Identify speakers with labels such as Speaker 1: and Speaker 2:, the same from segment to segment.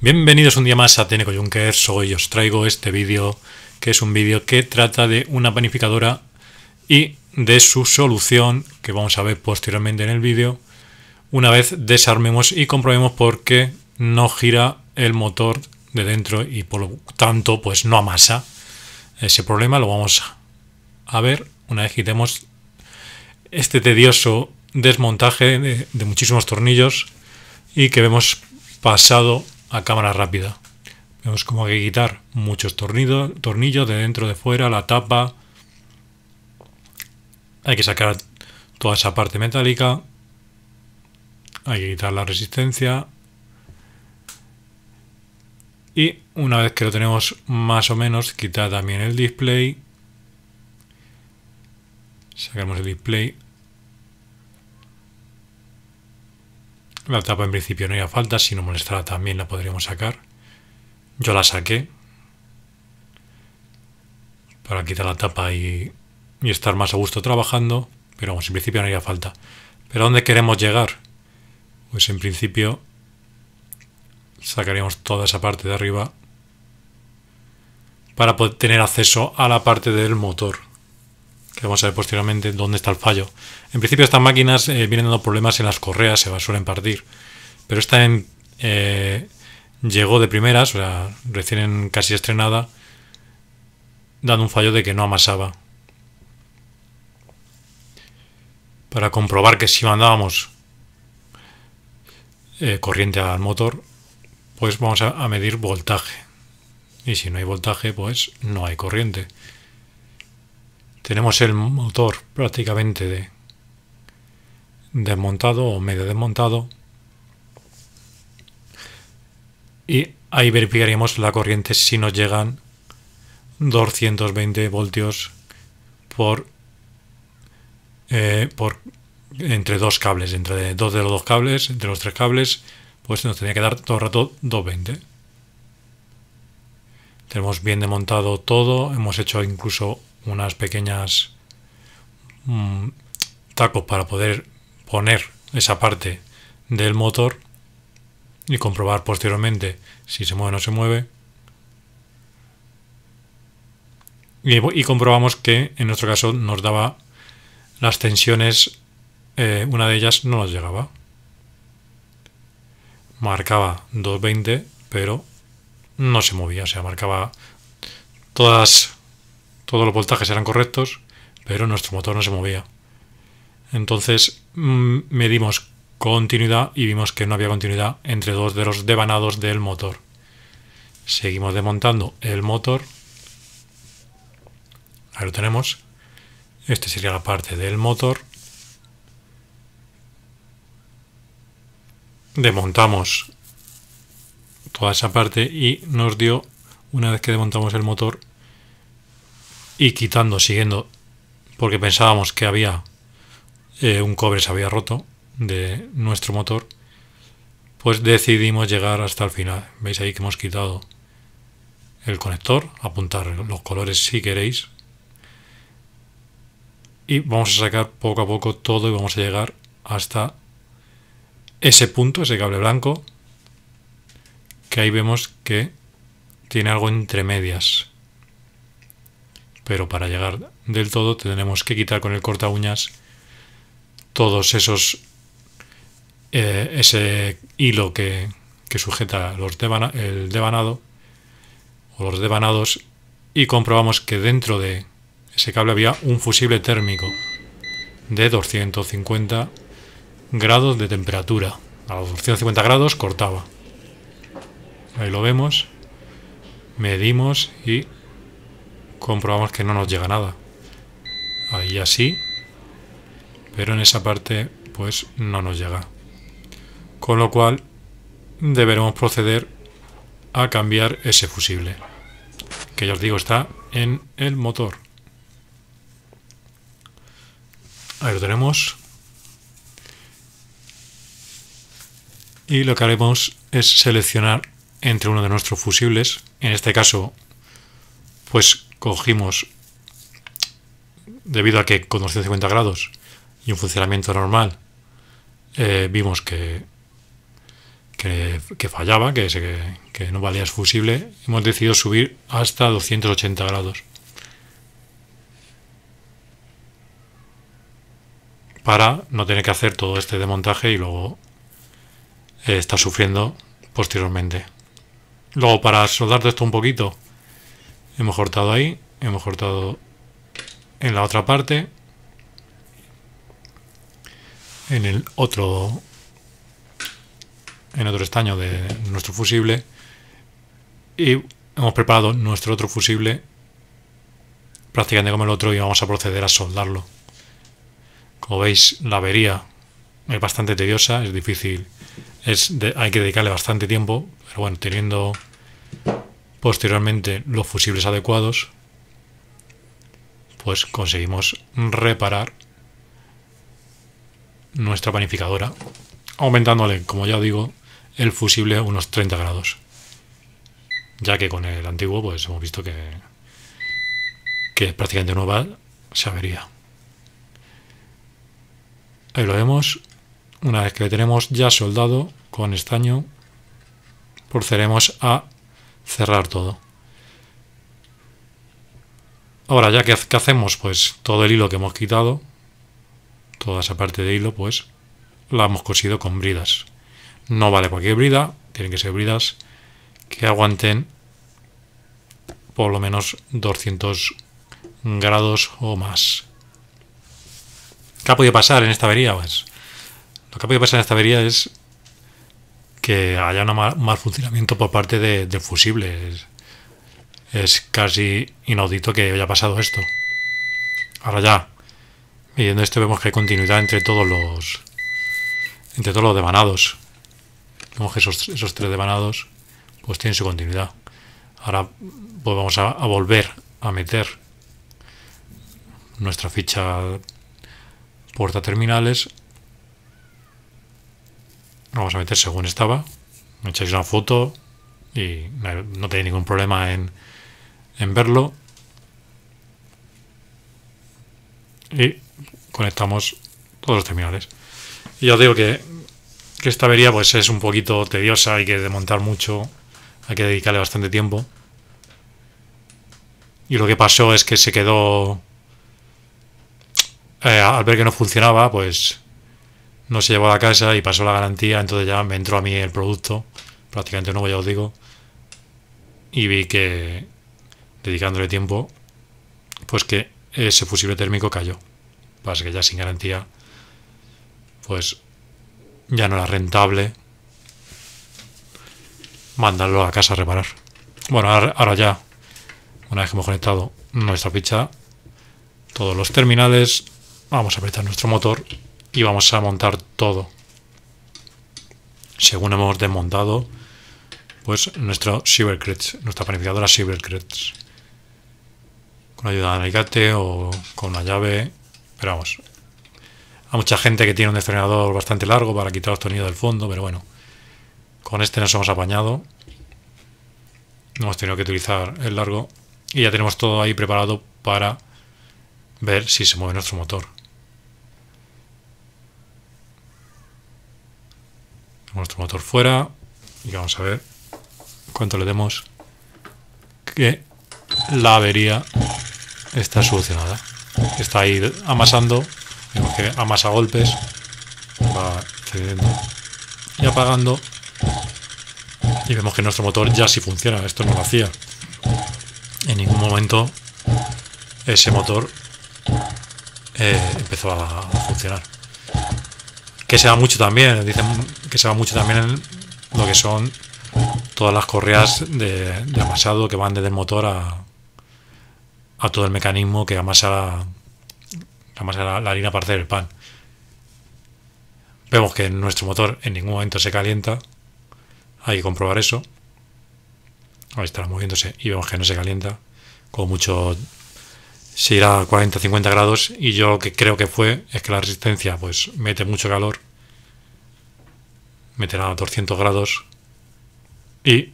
Speaker 1: Bienvenidos un día más a Teneco soy hoy os traigo este vídeo que es un vídeo que trata de una panificadora y de su solución que vamos a ver posteriormente en el vídeo una vez desarmemos y comprobemos por qué no gira el motor de dentro y por lo tanto pues no amasa ese problema lo vamos a ver una vez quitemos este tedioso desmontaje de, de muchísimos tornillos y que vemos pasado a cámara rápida. Vemos como hay que quitar muchos tornillos, tornillos de dentro, de fuera, la tapa. Hay que sacar toda esa parte metálica. Hay que quitar la resistencia. Y una vez que lo tenemos más o menos, quita también el display. Sacamos el display La tapa en principio no haría falta, si no molestara también la podríamos sacar. Yo la saqué para quitar la tapa y, estar más a gusto trabajando, pero vamos, en principio no haría falta. ¿Pero a dónde queremos llegar? Pues en principio sacaríamos toda esa parte de arriba para poder tener acceso a la parte del motor que vamos a ver posteriormente dónde está el fallo. En principio estas máquinas eh, vienen dando problemas en las correas, se suelen partir, pero esta eh, llegó de primeras, o sea, recién casi estrenada, dando un fallo de que no amasaba. Para comprobar que si mandábamos eh, corriente al motor, pues vamos a, a medir voltaje. Y si no hay voltaje, pues no hay corriente tenemos el motor prácticamente desmontado o medio desmontado y ahí verificaríamos la corriente si nos llegan 220 voltios eh, por, entre dos cables, entre dos de los dos cables, entre los tres cables, pues nos tenía que dar todo el rato 220. Tenemos bien desmontado todo, hemos hecho incluso unas pequeñas mm, tacos para poder poner esa parte del motor y comprobar posteriormente si se mueve o no se mueve. Y, comprobamos que en nuestro caso nos daba las tensiones, eh, una de ellas no nos llegaba. Marcaba 220, pero no se movía, o sea, marcaba todas todos los voltajes eran correctos, pero nuestro motor no se movía. Entonces mm, medimos continuidad y vimos que no había continuidad entre dos de los devanados del motor. Seguimos desmontando el motor. Ahí lo tenemos. Esta sería la parte del motor. Desmontamos toda esa parte y nos dio, una vez que desmontamos el motor, y quitando, siguiendo, porque pensábamos que había eh, un cobre se había roto de nuestro motor, pues decidimos llegar hasta el final. Veis ahí que hemos quitado el conector, apuntar los colores si queréis. Y vamos a sacar poco a poco todo y vamos a llegar hasta ese punto, ese cable blanco, que ahí vemos que tiene algo entre medias pero para llegar del todo tenemos que quitar con el corta uñas todos esos eh, ese hilo que, que sujeta los el devanado o los devanados y comprobamos que dentro de ese cable había un fusible térmico de 250 grados de temperatura. A los 250 grados cortaba. Ahí lo vemos. Medimos y comprobamos que no nos llega nada. Ahí así, pero en esa parte pues no nos llega. Con lo cual deberemos proceder a cambiar ese fusible, que ya os digo está en el motor. Ahí lo tenemos. Y lo que haremos es seleccionar entre uno de nuestros fusibles, en este caso pues cogimos, debido a que con 250 grados y un funcionamiento normal, eh, vimos que, que, fallaba, que, no valía fusible, hemos decidido subir hasta 280 grados. Para no tener que hacer todo este desmontaje y luego está eh, estar sufriendo posteriormente. Luego, para soldar esto un poquito, Hemos cortado ahí, hemos cortado en la otra parte, en el otro, en otro estaño de nuestro fusible y hemos preparado nuestro otro fusible prácticamente como el otro y vamos a proceder a soldarlo. Como veis, la avería es bastante tediosa, es difícil, es hay que dedicarle bastante tiempo, pero bueno, teniendo Posteriormente, los fusibles adecuados, pues conseguimos reparar nuestra panificadora, aumentándole, como ya digo, el fusible a unos 30 grados. Ya que con el antiguo, pues hemos visto que, que prácticamente no va, se avería. Ahí lo vemos. Una vez que le tenemos ya soldado con estaño, procederemos a cerrar todo. Ahora, ya que, hacemos, pues todo el hilo que hemos quitado, toda esa parte de hilo, pues la hemos cosido con bridas. No vale cualquier brida, tienen que ser bridas que aguanten por lo menos 200 grados o más. ¿Qué ha podido pasar en esta avería? Pues, lo que ha podido pasar en esta avería es que haya un mal, funcionamiento por parte de, fusible. fusibles. Es casi inaudito que haya pasado esto. Ahora ya, midiendo esto vemos que hay continuidad entre todos los entre todos los devanados. Vemos que esos, tres devanados pues tienen su continuidad. Ahora pues vamos a, a volver a meter nuestra ficha puerta terminales vamos a meter según estaba, me echáis una foto y no tenéis ningún problema en, verlo. Y conectamos todos los terminales. Y ya os digo que, esta avería pues es un poquito tediosa, hay que desmontar mucho, hay que dedicarle bastante tiempo. Y lo que pasó es que se quedó... Eh, al ver que no funcionaba, pues no se llevó a la casa y pasó la garantía, entonces ya me entró a mí el producto, prácticamente nuevo, ya os digo, y vi que, dedicándole tiempo, pues que ese fusible térmico cayó. Pasa que ya sin garantía, pues ya no era rentable mandarlo a casa a reparar. Bueno, ahora ya, una vez que hemos conectado nuestra ficha, todos los terminales, vamos a apretar nuestro motor y vamos a montar todo. Según hemos desmontado, pues nuestro nuestra panificadora Silvercrest. Con ayuda de alicate o con la llave, pero vamos. A mucha gente que tiene un destornillador bastante largo para quitar los tornillos del fondo, pero bueno. Con este nos hemos apañado. No hemos tenido que utilizar el largo. Y ya tenemos todo ahí preparado para ver si se mueve nuestro motor. nuestro motor fuera y vamos a ver cuánto le demos que la avería está solucionada. Está ahí amasando, vemos que amasa golpes, va cediendo y apagando y vemos que nuestro motor ya sí funciona, esto no lo hacía. En ningún momento ese motor eh, empezó a funcionar que se va mucho también, dicen que se va mucho también en lo que son todas las correas de, amasado que van desde el motor a, todo el mecanismo que amasa, la, la, harina para hacer el pan. Vemos que nuestro motor en ningún momento se calienta. Hay que comprobar eso. Ahí está moviéndose y vemos que no se calienta. con mucho se irá a 40-50 grados y yo lo que creo que fue es que la resistencia pues mete mucho calor, meterá a 200 grados y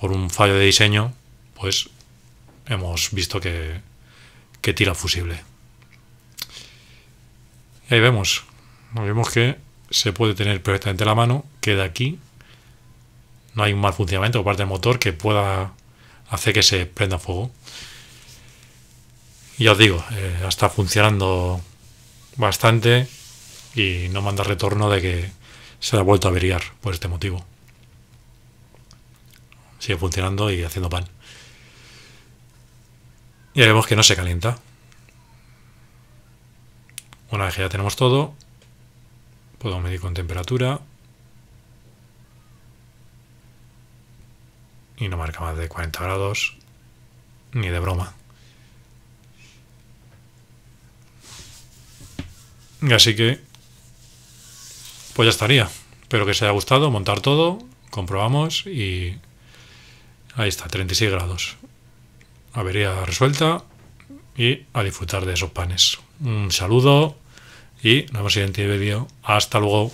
Speaker 1: por un fallo de diseño pues hemos visto que, que tira fusible. Y ahí vemos, vemos que se puede tener perfectamente la mano, queda aquí no hay un mal funcionamiento por parte del motor que pueda hacer que se prenda fuego ya os digo, eh, está funcionando bastante y no manda retorno de que se ha vuelto a averiar por este motivo. Sigue funcionando y haciendo pan. Y vemos que no se calienta. Una vez que ya tenemos todo, podemos medir con temperatura. Y no marca más de 40 grados, ni de broma. Así que, pues ya estaría. Espero que os haya gustado montar todo. Comprobamos y ahí está, 36 grados. Avería resuelta y a disfrutar de esos panes. Un saludo y nos vemos en el siguiente vídeo. Hasta luego.